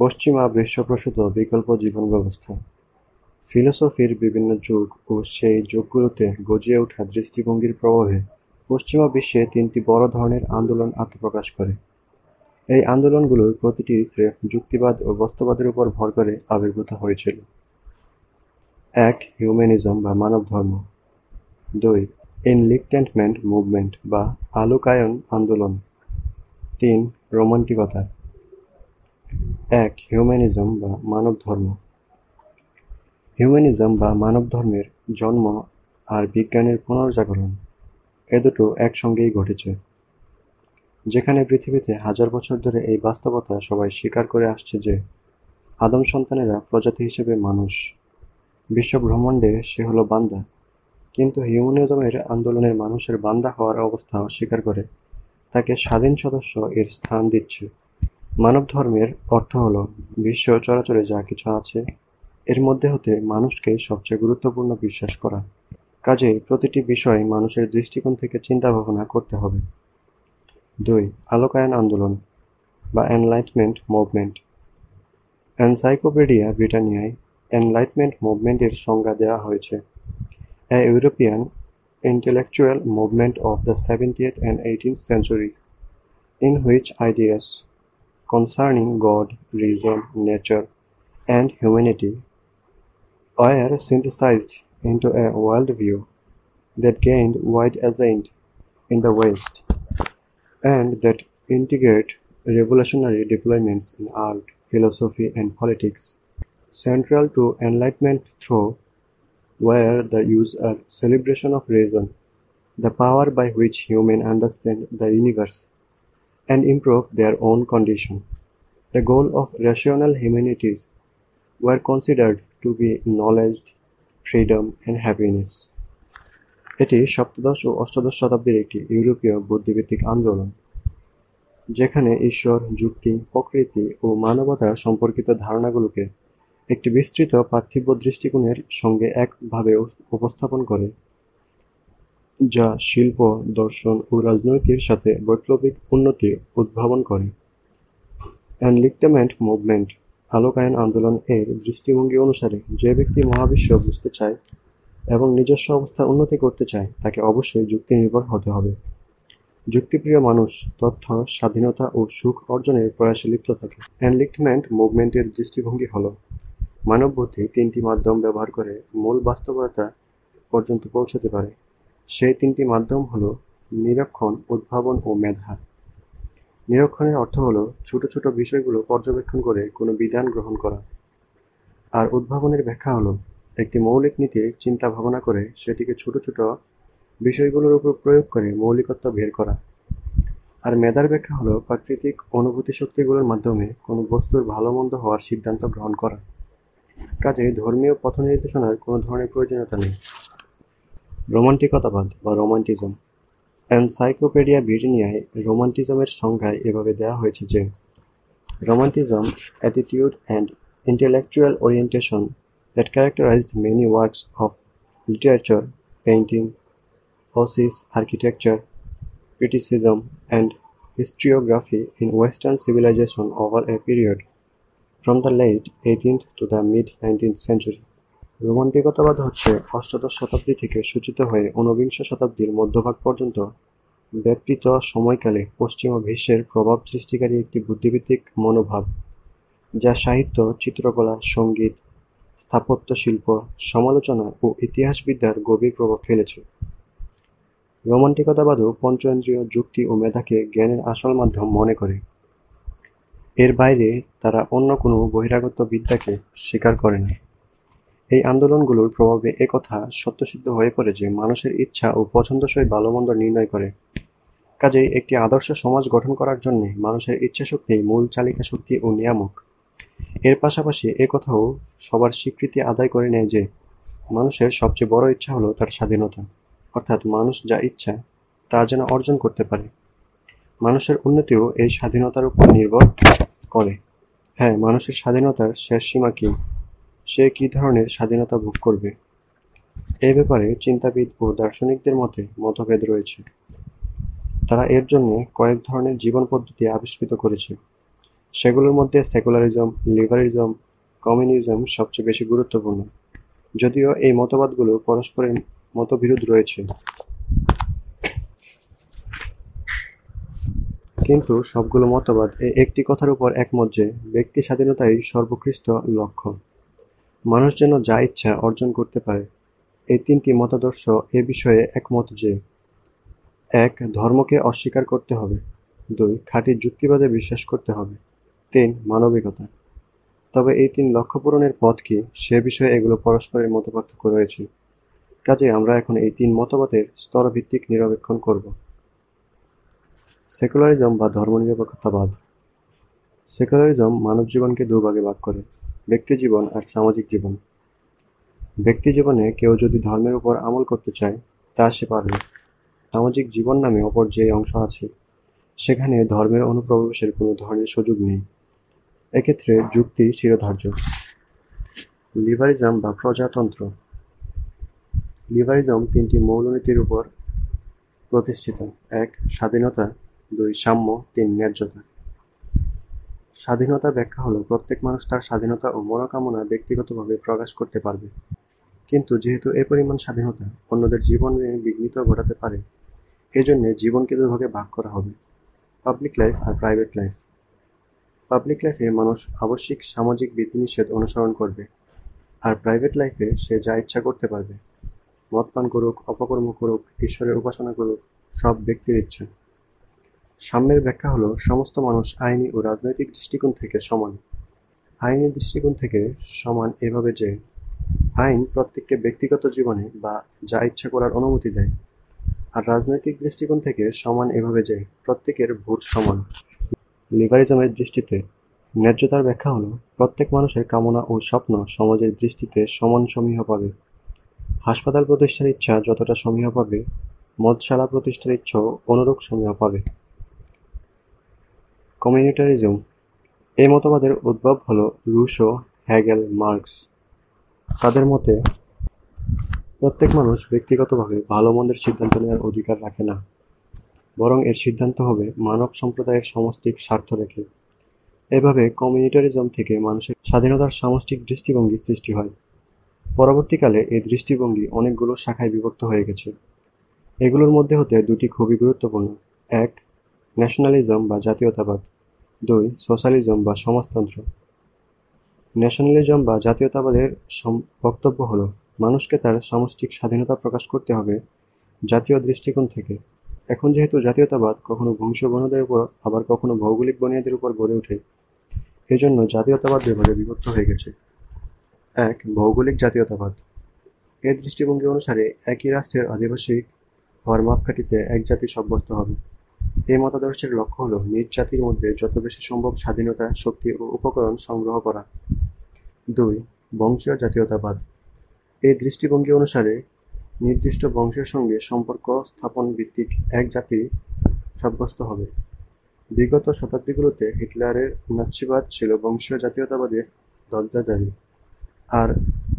পশ্চিমা বিশ্বপ্রসূত বিকল্প জীবন ব্যবস্থা ফিলোসফির বিভিন্ন যুগ ও সেই যুগগুলোতে গজিয়ে ওঠা দৃষ্টিভঙ্গির প্রভাবে পশ্চিমা বিশ্বে তিনটি বড় ধরনের আন্দোলন আত্মপ্রকাশ করে এই আন্দোলনগুলোর প্রতিটি স্রেফ যুক্তিবাদ ও বস্তুবাদের উপর ভর করে আবির্ভূত হয়েছিল এক হিউম্যানিজম বা মানব ধর্ম দুই এনলিকটেন্টমেন্ট মুভমেন্ট বা আলোকায়ন আন্দোলন তিন রোমান্টিকতা এক হিউম্যানিজম বা মানব ধর্ম হিউম্যানিজম বা মানব ধর্মের জন্ম আর বিজ্ঞানের পুনর্জাগরণ এ দুটো একসঙ্গেই ঘটেছে যেখানে পৃথিবীতে হাজার বছর ধরে এই বাস্তবতা সবাই স্বীকার করে আসছে যে আদম সন্তানেরা প্রজাতি হিসেবে মানুষ বিশ্বব্রহ্মাণ্ডে সে হলো বান্দা কিন্তু হিউম্যানিজমের আন্দোলনের মানুষের বান্দা হওয়ার অবস্থা অস্বীকার করে তাকে স্বাধীন সদস্য এর স্থান দিচ্ছে মানব ধর্মের অর্থ হল বিশ্ব চরাচরে যা কিছু আছে এর মধ্যে হতে মানুষকে সবচেয়ে গুরুত্বপূর্ণ বিশ্বাস করা কাজে প্রতিটি বিষয় মানুষের দৃষ্টিকোণ থেকে চিন্তা ভাবনা করতে হবে দুই আলোকায়ন আন্দোলন বা এনলাইটমেন্ট মুভমেন্ট এনসাইক্লোপিডিয়া ব্রিটানিয়ায় এনলাইটমেন্ট মুভমেন্টের সংজ্ঞা দেওয়া হয়েছে a European intellectual movement of the 17th and eighteen century in which ideas concerning God, reason, nature, and humanity were synthesized into a worldview that gained wide assent in the West and that integrate revolutionary deployments in art, philosophy, and politics. Central to Enlightenment through were the use and celebration of reason, the power by which humans understand the universe and improve their own condition. The goal of rational humanities were considered to be knowledge, freedom and happiness. এটি সপ্তদশ ও অষ্টাদশ শতাব্দীর একটি ইউরোপীয় বুদ্ধিভিত্তিক আন্দোলন যেখানে ঈশ্বর যুক্তি প্রকৃতি ও মানবতা সম্পর্কিত ধারণাগুলোকে একটি বিস্তৃত পার্থিব দৃষ্টিকোণের সঙ্গে একভাবে উপস্থাপন করে যা শিল্প দর্শন ও রাজনৈতির সাথে বৈপ্লবিক উন্নতি উদ্ভাবন করে অ্যানলিক্টামেন্ট মুভমেন্ট আলোকায়ন আন্দোলন এর দৃষ্টিভঙ্গি অনুসারে যে ব্যক্তি মহাবিশ্ব বুঝতে চায় এবং নিজস্ব অবস্থা উন্নতি করতে চায় তাকে অবশ্যই যুক্তি নির্ভর হতে হবে যুক্তিপ্রিয় মানুষ তথ্য স্বাধীনতা ও সুখ অর্জনের প্রয়াসে লিপ্ত থাকে অ্যানলিক্টমেন্ট মুভমেন্টের দৃষ্টিভঙ্গি হল মানব বুদ্ধি তিনটি মাধ্যম ব্যবহার করে মূল বাস্তবতা পর্যন্ত পৌঁছতে পারে সেই তিনটি মাধ্যম হল নিরক্ষণ উদ্ভাবন ও মেধা নিরক্ষণের অর্থ হল ছোট ছোট বিষয়গুলো পর্যবেক্ষণ করে কোনো বিধান গ্রহণ করা আর উদ্ভাবনের ব্যাখ্যা হলো একটি মৌলিক নীতির চিন্তা ভাবনা করে সেটিকে ছোট ছোট বিষয়গুলোর উপর প্রয়োগ করে মৌলিকত্ব বের করা আর মেধার ব্যাখ্যা হলো প্রাকৃতিক অনুভূতি শক্তিগুলোর মাধ্যমে কোনো বস্তুর ভালো মন্দ হওয়ার সিদ্ধান্ত গ্রহণ করা কাজে ধর্মীয় পথ নির্দেশনার কোনো ধরনের প্রয়োজনীয়তা নেই রোমান্টিকতাবাদ বা রোমান্টিজম এনসাইক্লোপেডিয়া ব্রিটেনিয়ায় রোমান্টিজমের সংজ্ঞায় এভাবে দেওয়া হয়েছে যে romanticism attitude and intellectual orientation that characterised many works of literature painting হোসিস architecture criticism and historiography in western civilisation over a period from the late eighteenth to the mid nineteenth century রোমান্টিকতাবাদ হচ্ছে অষ্টাদশ শতাব্দী থেকে সূচিত হয়ে ঊনবিংশ শতাব্দীর মধ্যভাগ পর্যন্ত ব্যাপৃত সময়কালে পশ্চিমা বিশ্বের প্রভাব সৃষ্টিকারী একটি বুদ্ধিভিত্তিক মনোভাব যা সাহিত্য চিত্রকলা সঙ্গীত স্থাপত্য শিল্প সমালোচনা ও ইতিহাসবিদ্যার গভীর প্রভাব ফেলেছে রোমান্টিকতাবাদও পঞ্চেন্দ্রীয় যুক্তি ও মেধাকে জ্ঞানের আসল মাধ্যম মনে করে এর বাইরে তারা অন্য কোনো বহিরাগত বিদ্যাকে স্বীকার করে না এই আন্দোলনগুলোর প্রভাবে একথা সত্যসিদ্ধ হয়ে পড়ে যে মানুষের ইচ্ছা ও পছন্দসই ভালো মন্দ নির্ণয় করে কাজেই একটি আদর্শ সমাজ গঠন করার জন্য মানুষের ইচ্ছা শক্তি মূল চালিকা শক্তি ও নিয়ামক এর পাশাপাশি একথাও সবার স্বীকৃতি আদায় করে নেয় যে মানুষের সবচেয়ে বড় ইচ্ছা হলো তার স্বাধীনতা অর্থাৎ মানুষ যা ইচ্ছা তা যেন অর্জন করতে পারে মানুষের উন্নতিও এই স্বাধীনতার উপর নির্ভর করে হ্যাঁ মানুষের স্বাধীনতার শেষ সীমা কী সে কী ধরনের স্বাধীনতা ভোগ করবে এ ব্যাপারে চিন্তাবিদ ও দার্শনিকদের মধ্যে মতভেদ রয়েছে তারা এর জন্য কয়েক ধরনের জীবন পদ্ধতি আবিষ্কৃত করেছে সেগুলোর মধ্যে সেকুলারিজম লিবারিজম কমিউনিজম সবচেয়ে বেশি গুরুত্বপূর্ণ যদিও এই মতবাদগুলো পরস্পরের মতবিরোধ রয়েছে কিন্তু সবগুলো মতবাদ একটি কথার উপর একমত যে ব্যক্তি স্বাধীনতাই সর্বোৎকৃষ্ট লক্ষ্য মানুষ যেন যা ইচ্ছা অর্জন করতে পারে এই তিনটি মতাদর্শ এ বিষয়ে একমত যে এক ধর্মকে অস্বীকার করতে হবে দুই খাঁটি যুক্তিবাদে বিশ্বাস করতে হবে তিন মানবিকতা তবে এই তিন লক্ষ্য পূরণের পথ কি সে বিষয়ে এগুলো পরস্পরের মত পার্থক্য রয়েছে কাজে আমরা এখন এই তিন মতবাদের স্তরভিত্তিক নিরবেক্ষণ করব সেকুলারিজম বা ধর্মনিরপেক্ষতাবাদ সেকুলারিজম মানব জীবনকে দুভাগে ভাগ করে ব্যক্তিজীবন আর সামাজিক জীবন ব্যক্তিজীবনে কেউ যদি ধর্মের উপর আমল করতে চায় তা সে পারবে সামাজিক জীবন নামে অপর যে অংশ আছে সেখানে ধর্মের অনুপ্রবেশের কোনো ধরনের সুযোগ নেই এক্ষেত্রে যুক্তি চিরধার্য লিবারিজম বা প্রজাতন্ত্র লিবারিজম তিনটি মৌলনীতির উপর প্রতিষ্ঠিত এক স্বাধীনতা দুই সাম্য তিন ন্যায্যতা স্বাধীনতা ব্যাখ্যা হলো প্রত্যেক মানুষ তার স্বাধীনতা ও মনোকামনা ব্যক্তিগতভাবে প্রকাশ করতে পারবে কিন্তু যেহেতু এ পরিমাণ স্বাধীনতা অন্যদের নিয়ে বিঘ্নিত ঘটাতে পারে এজন্য জীবনকে দুভাগে ভাগ করা হবে পাবলিক লাইফ আর প্রাইভেট লাইফ পাবলিক লাইফে মানুষ আবশ্যিক সামাজিক বিধিনিষেধ অনুসরণ করবে আর প্রাইভেট লাইফে সে যা ইচ্ছা করতে পারবে মদপান করুক অপকর্ম করুক ঈশ্বরের উপাসনা করুক সব ব্যক্তির ইচ্ছা সাম্যের ব্যাখ্যা হলো সমস্ত মানুষ আইনি ও রাজনৈতিক দৃষ্টিকোণ থেকে সমান আইনি দৃষ্টিকোণ থেকে সমান এভাবে যে আইন প্রত্যেককে ব্যক্তিগত জীবনে বা যা ইচ্ছা করার অনুমতি দেয় আর রাজনৈতিক দৃষ্টিকোণ থেকে সমান এভাবে যে প্রত্যেকের ভোট সমান লিবারিজমের দৃষ্টিতে ন্যায্যতার ব্যাখ্যা হলো প্রত্যেক মানুষের কামনা ও স্বপ্ন সমাজের দৃষ্টিতে সমান সমীহ পাবে হাসপাতাল প্রতিষ্ঠার ইচ্ছা যতটা সমীহ পাবে মদশালা প্রতিষ্ঠার ইচ্ছাও অনুরূপ সমীহ পাবে কমিউনিটারিজম এই মতবাদের উদ্ভব হল রুশো হ্যাগেল মার্কস তাদের মতে প্রত্যেক মানুষ ব্যক্তিগতভাবে ভালো মন্দের সিদ্ধান্ত নেওয়ার অধিকার রাখে না বরং এর সিদ্ধান্ত হবে মানব সম্প্রদায়ের সমষ্টিক স্বার্থ রেখে এভাবে কমিউনিটারিজম থেকে মানুষের স্বাধীনতার সামষ্টিক দৃষ্টিভঙ্গি সৃষ্টি হয় পরবর্তীকালে এই দৃষ্টিভঙ্গি অনেকগুলো শাখায় বিভক্ত হয়ে গেছে এগুলোর মধ্যে হতে দুটি খুবই গুরুত্বপূর্ণ এক ন্যাশনালিজম বা জাতীয়তাবাদ দুই সোশ্যালিজম বা সমাজতন্ত্র ন্যাশনালিজম বা জাতীয়তাবাদের বক্তব্য হল মানুষকে তার সামষ্টিক স্বাধীনতা প্রকাশ করতে হবে জাতীয় দৃষ্টিকোণ থেকে এখন যেহেতু জাতীয়তাবাদ কখনো বংশবনদের উপর আবার কখনো ভৌগোলিক বনিয়াদের উপর গড়ে ওঠে এজন্য জাতীয়তাবাদ বিভাগে বিভক্ত হয়ে গেছে এক ভৌগোলিক জাতীয়তাবাদ এর দৃষ্টিভঙ্গি অনুসারে একই রাষ্ট্রের আদিবাসী হওয়ার মাপকাঠিতে এক জাতি সাব্যস্ত হবে এই মতাদর্শের লক্ষ্য হল নিজ জাতির মধ্যে যত বেশি সম্ভব স্বাধীনতা, শক্তি ও উপকরণ সংগ্রহ করা। দুই বংশীয় জাতীয়তাবাদ এই দৃষ্টিভঙ্গি অনুসারে নির্দিষ্ট বংশের সঙ্গে সম্পর্ক স্থাপন ভিত্তিক এক জাতি সাব্যস্ত হবে। বিগত শতাব্দীগুলোতে হিটলারের নাচিবাদ ছিল বংশীয় জাতীয়তাবাদের দরজাদারি আর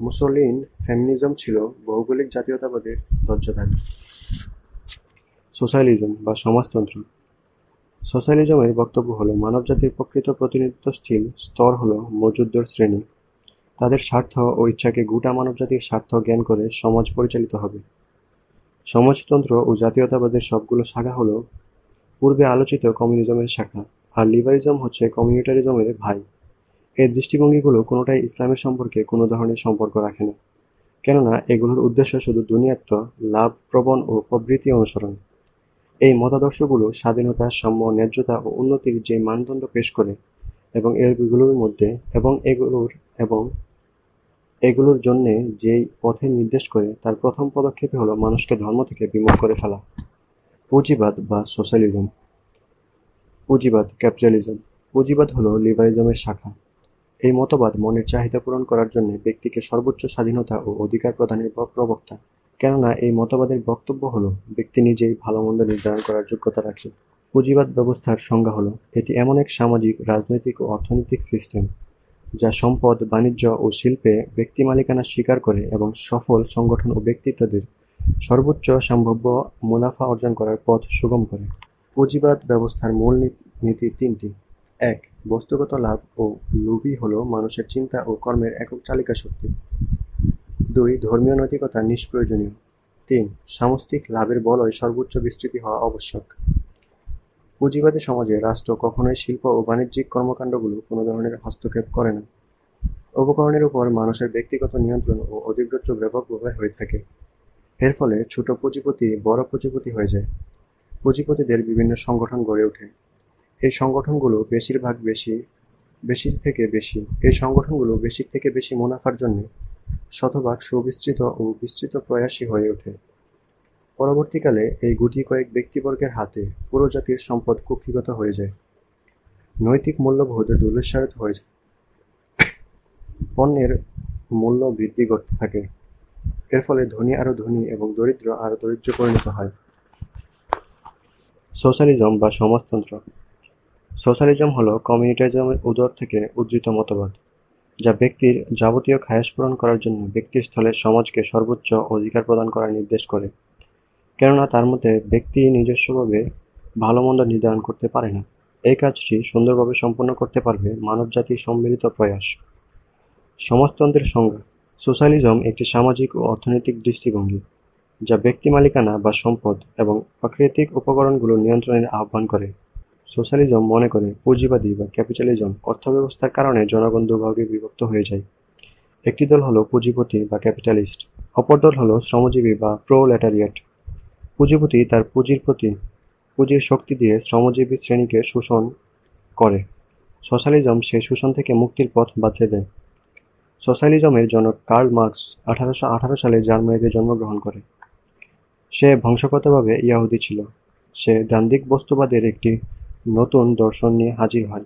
মুসলিন ফেমিনিজম ছিল ভৌগোলিক জাতীয়তাবাদের দরজাদারি সোশ্যালিজম বা সমাজতন্ত্র সোশ্যালিজমের বক্তব্য হলো মানবজাতির প্রকৃত প্রতিনিধিত্বশীল স্তর হলো মজুদ্দর শ্রেণী তাদের স্বার্থ ও ইচ্ছাকে গোটা মানবজাতির স্বার্থ জ্ঞান করে সমাজ পরিচালিত হবে সমাজতন্ত্র ও জাতীয়তাবাদের সবগুলো শাখা হলো পূর্বে আলোচিত কমিউনিজমের শাখা আর লিবারিজম হচ্ছে কমিউনিটারিজমের ভাই এই দৃষ্টিভঙ্গিগুলো কোনোটাই ইসলামের সম্পর্কে কোনো ধরনের সম্পর্ক রাখে না কেননা এগুলোর উদ্দেশ্য শুধু দুনিয়াত্ম লাভ প্রবণ ও প্রবৃত্তি অনুসরণ এই মতাদর্শগুলো স্বাধীনতা সাম্য ন্যায্যতা ও উন্নতির যে মানদণ্ড পেশ করে এবং এগুলোর মধ্যে এবং এগুলোর এবং এগুলোর জন্য যেই পথে নির্দেশ করে তার প্রথম পদক্ষেপে হলো মানুষকে ধর্ম থেকে বিমুখ করে ফেলা পুঁজিবাদ বা সোশ্যালিজম পুঁজিবাদ ক্যাপিটালিজম পুঁজিবাদ হলো লিবারিজমের শাখা এই মতবাদ মনের চাহিদা পূরণ করার জন্য ব্যক্তিকে সর্বোচ্চ স্বাধীনতা ও অধিকার প্রদানের প্রবক্তা কেননা এই মতবাদের বক্তব্য হলো ব্যক্তি নিজেই ভালো মন্দ নির্ধারণ করার যোগ্যতা রাখে পুঁজিবাদ ব্যবস্থার সংজ্ঞা হলো এটি এমন এক সামাজিক রাজনৈতিক ও অর্থনৈতিক সিস্টেম যা সম্পদ বাণিজ্য ও শিল্পে ব্যক্তি মালিকানা স্বীকার করে এবং সফল সংগঠন ও ব্যক্তিত্বদের সর্বোচ্চ সম্ভাব্য মুনাফা অর্জন করার পথ সুগম করে পুঁজিবাদ ব্যবস্থার মূল নীতি তিনটি এক বস্তুগত লাভ ও লোভই হল মানুষের চিন্তা ও কর্মের একক চালিকা শক্তি দুই ধর্মীয় নৈতিকতা নিষ্প্রয়োজনীয় তিন সামষ্টিক লাভের বলয় সর্বোচ্চ বিস্তৃতি হওয়া আবশ্যক পুঁজিবাদী সমাজে রাষ্ট্র কখনোই শিল্প ও বাণিজ্যিক কর্মকাণ্ডগুলো কোনো ধরনের হস্তক্ষেপ করে না উপকরণের উপর মানুষের ব্যক্তিগত নিয়ন্ত্রণ ও অধিগ্রহ্য ব্যাপকভাবে হয়ে থাকে এর ফলে ছোট পুঁজিপতি বড় পুঁজিপতি হয়ে যায় পুঁজিপতিদের বিভিন্ন সংগঠন গড়ে ওঠে এই সংগঠনগুলো বেশিরভাগ বেশি বেশির থেকে বেশি এই সংগঠনগুলো বেশির থেকে বেশি মুনাফার জন্য শতভাগ সুবিস্তৃত ও বিস্তৃত প্রয়াসী হয়ে ওঠে পরবর্তীকালে এই গুটি কয়েক ব্যক্তিবর্গের হাতে পুরো জাতির সম্পদ কুক্ষিগত হয়ে যায় নৈতিক মূল্যবোধে দুলস্বারিত হয়ে যায় পণ্যের মূল্য বৃদ্ধি করতে থাকে এর ফলে ধনী আরও ধনী এবং দরিদ্র আরও দরিদ্র পরিণত হয় সোশ্যালিজম বা সমাজতন্ত্র সোশ্যালিজম হলো কমিউনিটিজমের উদর থেকে উদ্ধৃত মতবাদ যা ব্যক্তির যাবতীয় খায়স পূরণ করার জন্য ব্যক্তির স্থলে সমাজকে সর্বোচ্চ অধিকার প্রদান করার নির্দেশ করে কেননা তার মধ্যে ব্যক্তি নিজস্বভাবে ভালো মন্দ নির্ধারণ করতে পারে না এই কাজটি সুন্দরভাবে সম্পন্ন করতে পারবে জাতির সম্মিলিত প্রয়াস সমাজতন্ত্রের সংজ্ঞা সোশ্যালিজম একটি সামাজিক ও অর্থনৈতিক দৃষ্টিভঙ্গি যা ব্যক্তি মালিকানা বা সম্পদ এবং প্রাকৃতিক উপকরণগুলো নিয়ন্ত্রণের আহ্বান করে সোশ্যালিজম মনে করে পুঁজিবাদী বা ক্যাপিটালিজম অর্থব্যবস্থার কারণে জনগণ দুভাগে বিভক্ত হয়ে যায় একটি দল হলো পুঁজিপতি বা ক্যাপিটালিস্ট অপর দল হলো শ্রমজীবী বা প্রোলেটারিয়েট পুঁজিপতি তার পুঁজির প্রতি পুঁজির শক্তি দিয়ে শ্রমজীবী শ্রেণীকে শোষণ করে সোশ্যালিজম সে শোষণ থেকে মুক্তির পথ বাঁধতে দেয় সোশ্যালিজমের জনক কার্ল মার্কস আঠারোশো আঠারো সালে জার্মানিতে জন্মগ্রহণ করে সে বংশগতভাবে ইয়াহুদি ছিল সে দান্দিক বস্তুবাদের একটি নতুন দর্শন নিয়ে হাজির হয়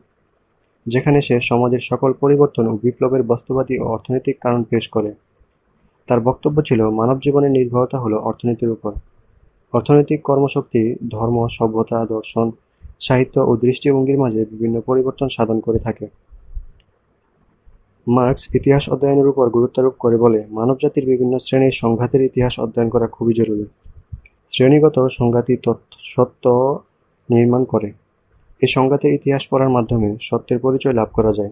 যেখানে সে সমাজের সকল পরিবর্তন ও বিপ্লবের বাস্তবাদী ও অর্থনৈতিক কারণ পেশ করে তার বক্তব্য ছিল মানব জীবনের নির্ভরতা হলো অর্থনীতির উপর অর্থনৈতিক কর্মশক্তি ধর্ম সভ্যতা দর্শন সাহিত্য ও দৃষ্টিভঙ্গির মাঝে বিভিন্ন পরিবর্তন সাধন করে থাকে মার্কস ইতিহাস অধ্যয়নের উপর গুরুত্বারোপ করে বলে মানবজাতির বিভিন্ন শ্রেণীর সংঘাতের ইতিহাস অধ্যয়ন করা খুবই জরুরি শ্রেণীগত সংঘাতই সত্য নির্মাণ করে এই সংঘাতের ইতিহাস পড়ার মাধ্যমে সত্যের পরিচয় লাভ করা যায়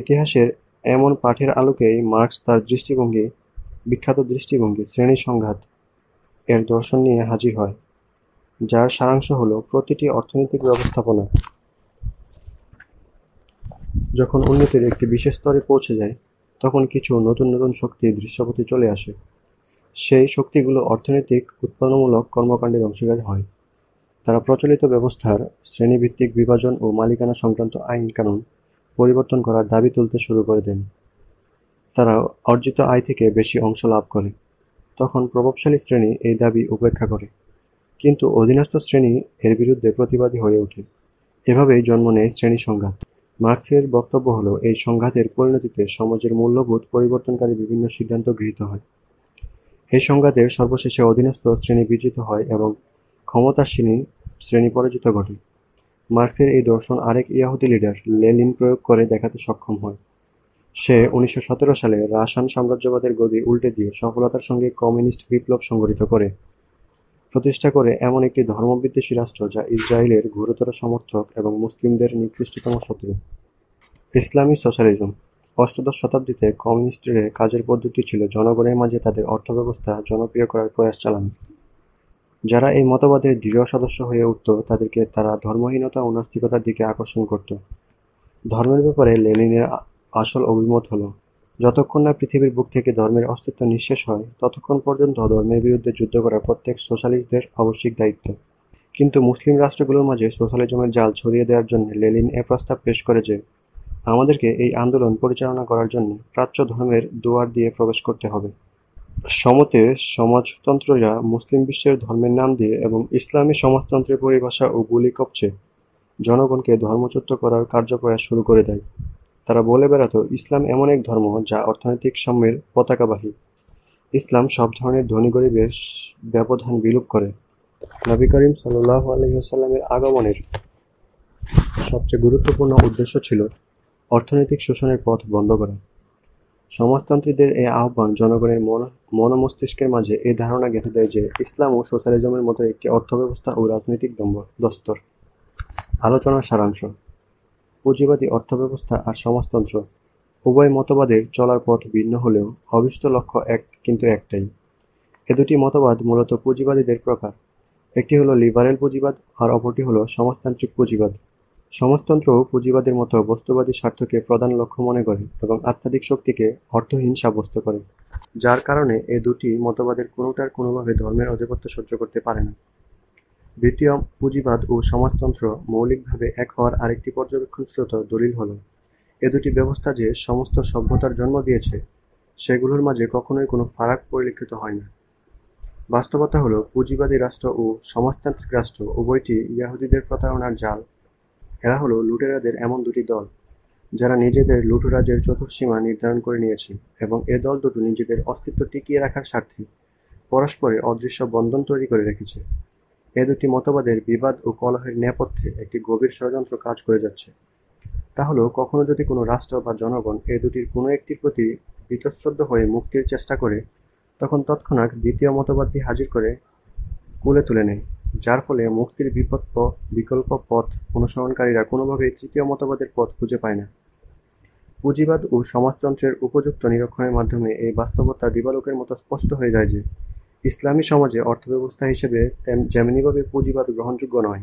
ইতিহাসের এমন পাঠের আলোকেই মার্কস তার দৃষ্টিভঙ্গি বিখ্যাত দৃষ্টিভঙ্গি শ্রেণী সংঘাত এর দর্শন নিয়ে হাজির হয় যার সারাংশ হল প্রতিটি অর্থনৈতিক ব্যবস্থাপনা যখন উন্নতির একটি বিশেষ স্তরে পৌঁছে যায় তখন কিছু নতুন নতুন শক্তি দৃশ্যপথে চলে আসে সেই শক্তিগুলো অর্থনৈতিক উৎপাদনমূলক কর্মকাণ্ডের অংশীদার হয় তারা প্রচলিত ব্যবস্থার শ্রেণীভিত্তিক বিভাজন ও মালিকানা সংক্রান্ত আইন কানুন পরিবর্তন করার দাবি তুলতে শুরু করে দেন তারা অর্জিত আয় থেকে বেশি অংশ লাভ করে তখন প্রভাবশালী শ্রেণী এই দাবি উপেক্ষা করে কিন্তু অধীনস্থ শ্রেণী এর বিরুদ্ধে প্রতিবাদী হয়ে ওঠে এভাবেই জন্ম নেয় শ্রেণী সংঘাত মার্ক্সের বক্তব্য হলো এই সংঘাতের পরিণতিতে সমাজের মূল্যবোধ পরিবর্তনকারী বিভিন্ন সিদ্ধান্ত গৃহীত হয় এই সংঘাতের সর্বশেষে অধীনস্থ শ্রেণী বিজিত হয় এবং ক্ষমতাসীনী শ্রেণী পরাজিত ঘটে মার্ক্সের এই দর্শন আরেক ইয়াহুদি লিডার লেলিন প্রয়োগ করে দেখাতে সক্ষম হয় সে উনিশশো সালে রাশান সাম্রাজ্যবাদের গদি উল্টে দিয়ে সফলতার সঙ্গে কমিউনিস্ট বিপ্লব সংগঠিত করে প্রতিষ্ঠা করে এমন একটি ধর্মবিদ্বেষী রাষ্ট্র যা ইসরায়েলের ঘোরতর সমর্থক এবং মুসলিমদের নিকৃষ্টতম শত্রু ইসলামী সোশ্যালিজম অষ্টদশ শতাব্দীতে কমিউনিস্টের কাজের পদ্ধতি ছিল জনগণের মাঝে তাদের অর্থব্যবস্থা জনপ্রিয় করার প্রয়াস চালানো যারা এই মতবাদের দৃঢ় সদস্য হয়ে উঠত তাদেরকে তারা ধর্মহীনতা ও নাস্তিকতার দিকে আকর্ষণ করত ধর্মের ব্যাপারে লেনিনের আসল অভিমত হলো যতক্ষণ না পৃথিবীর বুক থেকে ধর্মের অস্তিত্ব নিঃশেষ হয় ততক্ষণ পর্যন্ত ধর্মের বিরুদ্ধে যুদ্ধ করা প্রত্যেক সোশ্যালিস্টদের আবশ্যিক দায়িত্ব কিন্তু মুসলিম রাষ্ট্রগুলোর মাঝে সোশ্যালিজমের জাল ছড়িয়ে দেওয়ার জন্য লেলিন এ প্রস্তাব পেশ করে যে আমাদেরকে এই আন্দোলন পরিচালনা করার জন্য প্রাচ্য ধর্মের দুয়ার দিয়ে প্রবেশ করতে হবে সমতে সমাজতন্ত্রীরা মুসলিম বিশ্বের ধর্মের নাম দিয়ে এবং ইসলামী সমাজতন্ত্রের পরিভাষা ও গুলি কপচে জনগণকে ধর্মচ্যুত করার কার্যপ্রয়াস শুরু করে দেয় তারা বলে বেড়াতো ইসলাম এমন এক ধর্ম যা অর্থনৈতিক সাম্যের পতাকাবাহী ইসলাম সব ধরনের ধনী গরিবের ব্যবধান বিলুপ করে নবী করিম সাল্লাহ আলহিহাসাল্লামের আগমনের সবচেয়ে গুরুত্বপূর্ণ উদ্দেশ্য ছিল অর্থনৈতিক শোষণের পথ বন্ধ করা সমাজতান্ত্রিকদের এই আহ্বান জনগণের মনমস্তিষ্কের মাঝে এ ধারণা গেঁথে দেয় যে ইসলাম ও সোশ্যালিজমের মতো একটি অর্থব্যবস্থা ও রাজনৈতিক দস্তর আলোচনার সারাংশ পুঁজিবাদী অর্থব্যবস্থা আর সমাজতন্ত্র উভয় মতবাদের চলার পথ ভিন্ন হলেও অভিষ্ট লক্ষ্য এক কিন্তু একটাই এ দুটি মতবাদ মূলত পুঁজিবাদীদের প্রকার একটি হলো লিবারেল পুঁজিবাদ আর অপরটি হলো সমাজতান্ত্রিক পুঁজিবাদ সমাজতন্ত্র পুঁজিবাদের মতো বস্তুবাদী স্বার্থকে প্রধান লক্ষ্য মনে করে এবং আধ্যাত্মিক শক্তিকে অর্থহীন সাব্যস্ত করে যার কারণে এ দুটি মতবাদের কোনোটার কোনোভাবে ধর্মের আধিপত্য সহ্য করতে পারে না দ্বিতীয় পুঁজিবাদ ও সমাজতন্ত্র মৌলিকভাবে এক হওয়ার আরেকটি পর্যবেক্ষণ স্রোত দলিল হল এ দুটি ব্যবস্থা যে সমস্ত সভ্যতার জন্ম দিয়েছে সেগুলোর মাঝে কখনোই কোনো ফারাক পরিলক্ষিত হয় না বাস্তবতা হলো পুঁজিবাদী রাষ্ট্র ও সমাজতান্ত্রিক রাষ্ট্র উভয়টি ইয়াহুদিদের প্রতারণার জাল এরা হলো লুটেরাদের এমন দুটি দল যারা নিজেদের লুটরাজের চতুর্সীমা নির্ধারণ করে নিয়েছে এবং এ দল দুটো নিজেদের অস্তিত্ব টিকিয়ে রাখার স্বার্থে পরস্পরে অদৃশ্য বন্ধন তৈরি করে রেখেছে এ দুটি মতবাদের বিবাদ ও কলহের নেপথ্যে একটি গভীর ষড়যন্ত্র কাজ করে যাচ্ছে তাহলেও কখনো যদি কোনো রাষ্ট্র বা জনগণ এ দুটির কোনো একটির প্রতি বিতশ্রদ্ধ হয়ে মুক্তির চেষ্টা করে তখন তৎক্ষণাৎ দ্বিতীয় মতবাদটি হাজির করে কুলে তুলে নেয় যার ফলে মুক্তির বিপক্ষ বিকল্প পথ অনুসরণকারীরা কোনোভাবেই তৃতীয় মতবাদের পথ খুঁজে পায় না পুঁজিবাদ ও সমাজতন্ত্রের উপযুক্ত নিরীক্ষণের মাধ্যমে এই বাস্তবতা দিবালোকের মতো স্পষ্ট হয়ে যায় যে ইসলামী সমাজে অর্থব্যবস্থা হিসেবে যেমনিভাবে পুঁজিবাদ গ্রহণযোগ্য নয়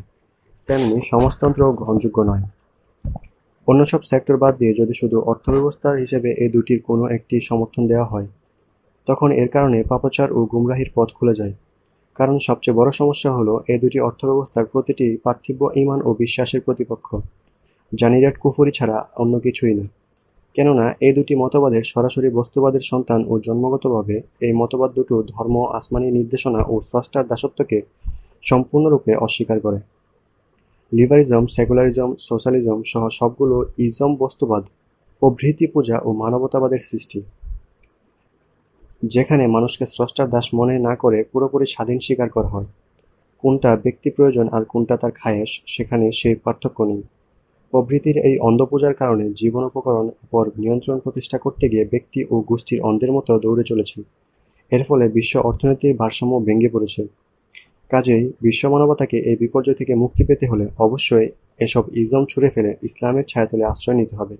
তেমনি সমাজতন্ত্রও গ্রহণযোগ্য নয় অন্য সব সেক্টর বাদ দিয়ে যদি শুধু অর্থব্যবস্থার হিসেবে এই দুটির কোনো একটি সমর্থন দেওয়া হয় তখন এর কারণে পাপচার ও গুমরাহির পথ খুলে যায় কারণ সবচেয়ে বড় সমস্যা হলো এ দুটি অর্থব্যবস্থার প্রতিটি পার্থিব্য ইমান ও বিশ্বাসের প্রতিপক্ষ জানিরাট নিরাট কুফরি ছাড়া অন্য কিছুই না কেননা এই দুটি মতবাদের সরাসরি বস্তুবাদের সন্তান ও জন্মগতভাবে এই মতবাদ দুটো ধর্ম আসমানি নির্দেশনা ও স্রষ্টার দাসত্বকে সম্পূর্ণরূপে অস্বীকার করে লিভারিজম সেকুলারিজম সোশ্যালিজম সহ সবগুলো ইজম বস্তুবাদ প্রভৃতি পূজা ও মানবতাবাদের সৃষ্টি যেখানে মানুষকে স্রষ্টার দাস মনে না করে পুরোপুরি স্বাধীন স্বীকার করা হয় কোনটা ব্যক্তি প্রয়োজন আর কোনটা তার খায়েস সেখানে সেই পার্থক্য নেই প্রভৃতির এই অন্ধপূজার কারণে জীবন উপকরণ উপর নিয়ন্ত্রণ প্রতিষ্ঠা করতে গিয়ে ব্যক্তি ও গোষ্ঠীর অন্ধের মতো দৌড়ে চলেছে এর ফলে বিশ্ব অর্থনীতির ভারসাম্য ভেঙে পড়েছে কাজেই বিশ্ব মানবতাকে এই বিপর্যয় থেকে মুক্তি পেতে হলে অবশ্যই এসব ইজম ছুড়ে ফেলে ইসলামের ছায়াতলে আশ্রয় নিতে হবে